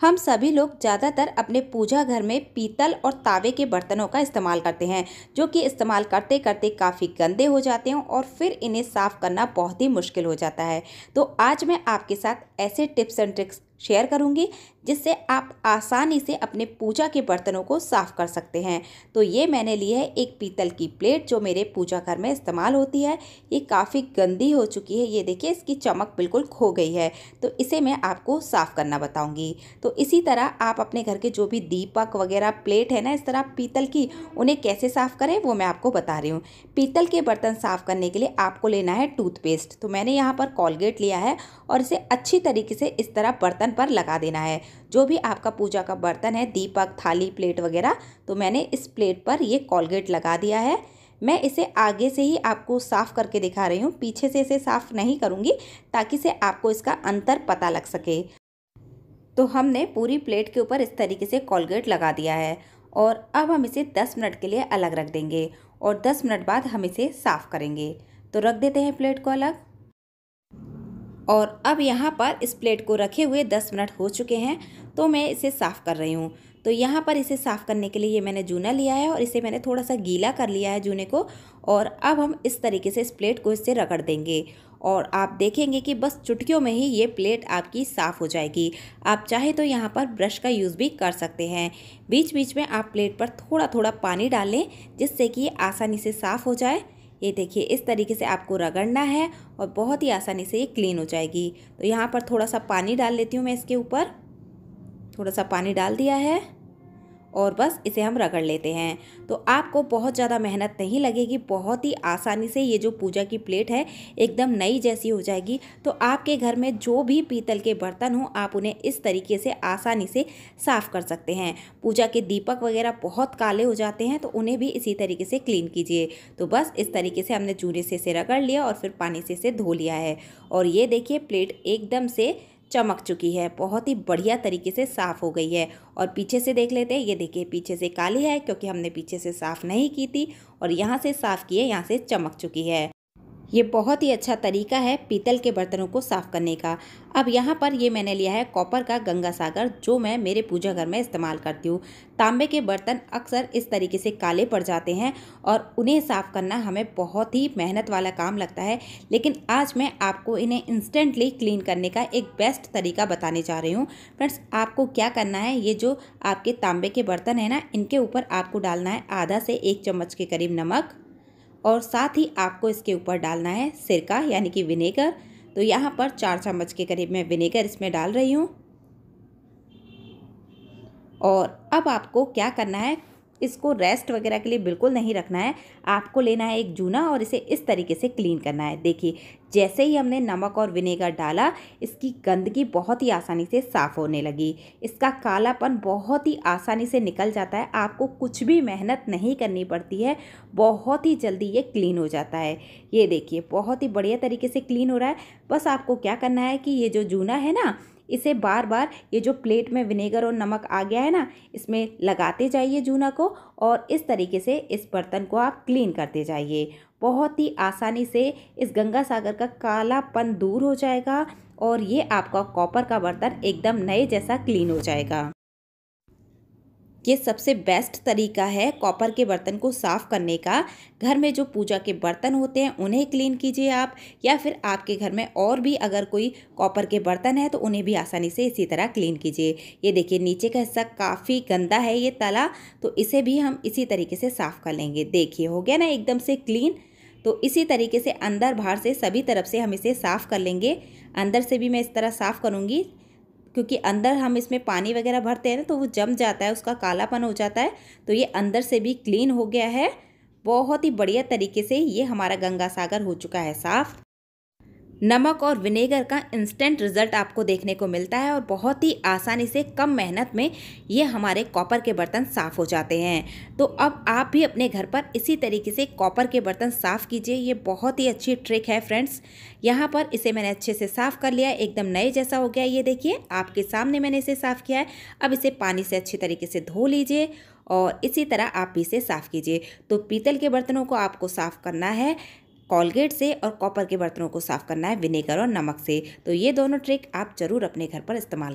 हम सभी लोग ज़्यादातर अपने पूजा घर में पीतल और तावे के बर्तनों का इस्तेमाल करते हैं जो कि इस्तेमाल करते करते काफ़ी गंदे हो जाते हैं और फिर इन्हें साफ़ करना बहुत ही मुश्किल हो जाता है तो आज मैं आपके साथ ऐसे टिप्स एंड ट्रिक्स शेयर करूँगी जिससे आप आसानी से अपने पूजा के बर्तनों को साफ़ कर सकते हैं तो ये मैंने ली है एक पीतल की प्लेट जो मेरे पूजा घर में इस्तेमाल होती है ये काफ़ी गंदी हो चुकी है ये देखिए इसकी चमक बिल्कुल खो गई है तो इसे मैं आपको साफ़ करना बताऊँगी तो इसी तरह आप अपने घर के जो भी दीपक वगैरह प्लेट है ना इस तरह पीतल की उन्हें कैसे साफ़ करें वो मैं आपको बता रही हूँ पीतल के बर्तन साफ़ करने के लिए आपको लेना है टूथपेस्ट तो मैंने यहाँ पर कॉलगेट लिया है और इसे अच्छी तरीके से इस तरह बर्तन बर्तन पर लगा देना है जो भी आपका पूजा का बर्तन है दीपक थाली प्लेट वगैरह तो मैंने इस प्लेट पर ये कॉलगेट लगा दिया है मैं इसे आगे से ही आपको साफ़ करके दिखा रही हूँ पीछे से इसे साफ़ नहीं करूँगी ताकि से आपको इसका अंतर पता लग सके तो हमने पूरी प्लेट के ऊपर इस तरीके से कॉलगेट लगा दिया है और अब हम इसे 10 मिनट के लिए अलग रख देंगे और 10 मिनट बाद हम इसे साफ़ करेंगे तो रख देते हैं प्लेट को अलग और अब यहाँ पर इस प्लेट को रखे हुए दस मिनट हो चुके हैं तो मैं इसे साफ़ कर रही हूँ तो यहाँ पर इसे साफ़ करने के लिए ये मैंने जूना लिया है और इसे मैंने थोड़ा सा गीला कर लिया है जूने को और अब हम इस तरीके से इस प्लेट को इससे रगड़ देंगे और आप देखेंगे कि बस चुटकियों में ही ये प्लेट आपकी साफ़ हो जाएगी आप चाहे तो यहाँ पर ब्रश का यूज़ भी कर सकते हैं बीच बीच में आप प्लेट पर थोड़ा थोड़ा पानी डालें जिससे कि आसानी से साफ़ हो जाए ये देखिए इस तरीके से आपको रगड़ना है और बहुत ही आसानी से ये क्लीन हो जाएगी तो यहाँ पर थोड़ा सा पानी डाल लेती हूँ मैं इसके ऊपर थोड़ा सा पानी डाल दिया है और बस इसे हम रगड़ लेते हैं तो आपको बहुत ज़्यादा मेहनत नहीं लगेगी बहुत ही आसानी से ये जो पूजा की प्लेट है एकदम नई जैसी हो जाएगी तो आपके घर में जो भी पीतल के बर्तन हों आप उन्हें इस तरीके से आसानी से साफ़ कर सकते हैं पूजा के दीपक वगैरह बहुत काले हो जाते हैं तो उन्हें भी इसी तरीके से क्लीन कीजिए तो बस इस तरीके से हमने जूरे से इसे रगड़ लिया और फिर पानी से इसे धो लिया है और ये देखिए प्लेट एकदम से चमक चुकी है बहुत ही बढ़िया तरीके से साफ़ हो गई है और पीछे से देख लेते हैं ये देखिए पीछे से काली है क्योंकि हमने पीछे से साफ़ नहीं की थी और यहाँ से साफ़ किए यहाँ से चमक चुकी है ये बहुत ही अच्छा तरीका है पीतल के बर्तनों को साफ़ करने का अब यहाँ पर ये मैंने लिया है कॉपर का गंगा सागर जो मैं मेरे पूजा घर में इस्तेमाल करती हूँ तांबे के बर्तन अक्सर इस तरीके से काले पड़ जाते हैं और उन्हें साफ़ करना हमें बहुत ही मेहनत वाला काम लगता है लेकिन आज मैं आपको इन्हें इंस्टेंटली क्लीन करने का एक बेस्ट तरीका बताने जा रही हूँ फ्रेंड्स आपको क्या करना है ये जो आपके तांबे के बर्तन है ना इनके ऊपर आपको डालना है आधा से एक चम्मच के करीब नमक और साथ ही आपको इसके ऊपर डालना है सिरका यानी कि विनेगर तो यहाँ पर चार चम्मच के करीब मैं विनेगर इसमें डाल रही हूँ और अब आपको क्या करना है इसको रेस्ट वगैरह के लिए बिल्कुल नहीं रखना है आपको लेना है एक जूना और इसे इस तरीके से क्लीन करना है देखिए जैसे ही हमने नमक और विनेगर डाला इसकी गंदगी बहुत ही आसानी से साफ़ होने लगी इसका कालापन बहुत ही आसानी से निकल जाता है आपको कुछ भी मेहनत नहीं करनी पड़ती है बहुत ही जल्दी ये क्लीन हो जाता है ये देखिए बहुत ही बढ़िया तरीके से क्लीन हो रहा है बस आपको क्या करना है कि ये जो जूना है ना इसे बार बार ये जो प्लेट में विनेगर और नमक आ गया है ना इसमें लगाते जाइए जूना को और इस तरीके से इस बर्तन को आप क्लीन करते जाइए बहुत ही आसानी से इस गंगा सागर का कालापन दूर हो जाएगा और ये आपका कॉपर का बर्तन एकदम नए जैसा क्लीन हो जाएगा ये सबसे बेस्ट तरीका है कॉपर के बर्तन को साफ़ करने का घर में जो पूजा के बर्तन होते हैं उन्हें क्लीन कीजिए आप या फिर आपके घर में और भी अगर कोई कॉपर के बर्तन है तो उन्हें भी आसानी से इसी तरह क्लीन कीजिए ये देखिए नीचे का हिस्सा काफ़ी गंदा है ये तला तो इसे भी हम इसी तरीके से साफ़ कर लेंगे देखिए हो गया ना एकदम से क्लीन तो इसी तरीके से अंदर बाहर से सभी तरफ से हम इसे साफ़ कर लेंगे अंदर से भी मैं इस तरह साफ़ करूँगी क्योंकि अंदर हम इसमें पानी वगैरह भरते हैं ना तो वो जम जाता है उसका कालापन हो जाता है तो ये अंदर से भी क्लीन हो गया है बहुत ही बढ़िया तरीके से ये हमारा गंगा सागर हो चुका है साफ़ नमक और विनेगर का इंस्टेंट रिजल्ट आपको देखने को मिलता है और बहुत ही आसानी से कम मेहनत में ये हमारे कॉपर के बर्तन साफ़ हो जाते हैं तो अब आप भी अपने घर पर इसी तरीके से कॉपर के बर्तन साफ़ कीजिए ये बहुत ही अच्छी ट्रिक है फ्रेंड्स यहाँ पर इसे मैंने अच्छे से साफ़ कर लिया एकदम नए जैसा हो गया ये देखिए आपके सामने मैंने इसे साफ़ किया है अब इसे पानी से अच्छी तरीके से धो लीजिए और इसी तरह आप इसे साफ़ कीजिए तो पीतल के बर्तनों को आपको साफ़ करना है कॉलगेट से और कॉपर के बर्तनों को साफ़ करना है विनेगर और नमक से तो ये दोनों ट्रिक आप ज़रूर अपने घर पर इस्तेमाल